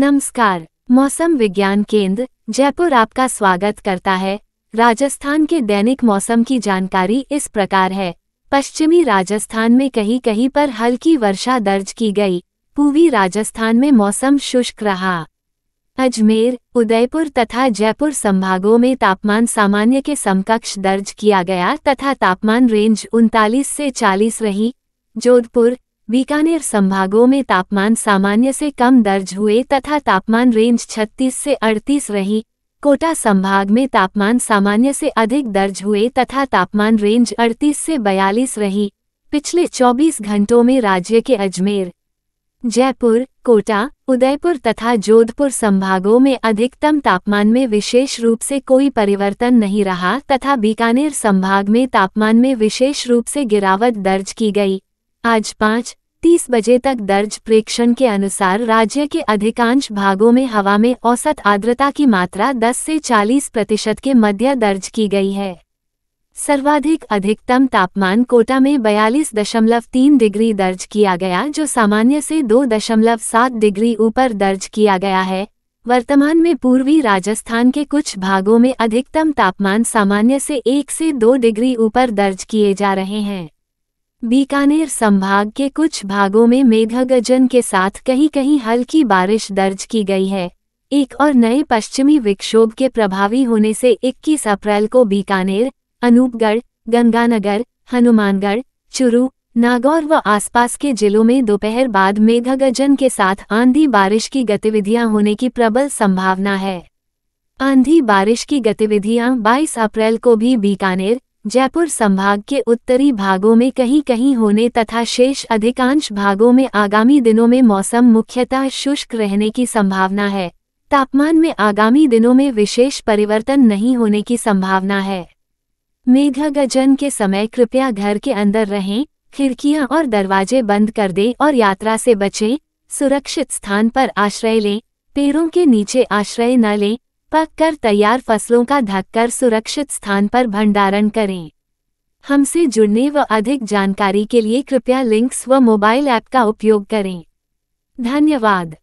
नमस्कार मौसम विज्ञान केंद्र जयपुर आपका स्वागत करता है राजस्थान के दैनिक मौसम की जानकारी इस प्रकार है पश्चिमी राजस्थान में कहीं कहीं पर हल्की वर्षा दर्ज की गई पूर्वी राजस्थान में मौसम शुष्क रहा अजमेर उदयपुर तथा जयपुर संभागों में तापमान सामान्य के समकक्ष दर्ज किया गया तथा तापमान रेंज उनतालीस से चालीस रही जोधपुर बीकानेर संभागों में तापमान सामान्य से कम दर्ज हुए तथा तापमान रेंज 36 से 38 रही कोटा संभाग में तापमान सामान्य से अधिक दर्ज हुए तथा तापमान रेंज 38 से 42 रही पिछले 24 घंटों में राज्य के अजमेर जयपुर कोटा उदयपुर तथा जोधपुर संभागों में अधिकतम तापमान में विशेष रूप से कोई परिवर्तन नहीं रहा तथा बीकानेर संभाग में तापमान में विशेष रूप से गिरावट दर्ज की गई आज पाँच तीस बजे तक दर्ज प्रेक्षण के अनुसार राज्य के अधिकांश भागों में हवा में औसत आर्द्रता की मात्रा 10 से 40 प्रतिशत के मध्य दर्ज की गई है सर्वाधिक अधिकतम तापमान कोटा में बयालीस दशमलव तीन डिग्री दर्ज किया गया जो सामान्य से दो दशमलव सात डिग्री ऊपर दर्ज किया गया है वर्तमान में पूर्वी राजस्थान के कुछ भागों में अधिकतम तापमान सामान्य से एक से दो डिग्री ऊपर दर्ज किए जा रहे हैं बीकानेर संभाग के कुछ भागों में मेघगजन के साथ कहीं कहीं हल्की बारिश दर्ज की गई है एक और नए पश्चिमी विक्षोभ के प्रभावी होने से 21 अप्रैल को बीकानेर अनूपगढ़ गंगानगर हनुमानगढ़ चुरू नागौर व आसपास के जिलों में दोपहर बाद मेघगजन के साथ आंधी बारिश की गतिविधियां होने की प्रबल संभावना है आंधी बारिश की गतिविधियां 22 अप्रैल को भी बीकानेर जयपुर संभाग के उत्तरी भागों में कहीं कहीं होने तथा शेष अधिकांश भागों में आगामी दिनों में मौसम मुख्यतः शुष्क रहने की संभावना है तापमान में आगामी दिनों में विशेष परिवर्तन नहीं होने की संभावना है मेघा गजन के समय कृपया घर के अंदर रहें खिड़कियां और दरवाजे बंद कर दें और यात्रा से बचें सुरक्षित स्थान पर आश्रय लें पेड़ों के नीचे आश्रय न लें पककर तैयार फसलों का ढककर सुरक्षित स्थान पर भंडारण करें हमसे जुड़ने व अधिक जानकारी के लिए कृपया लिंक्स व मोबाइल ऐप का उपयोग करें धन्यवाद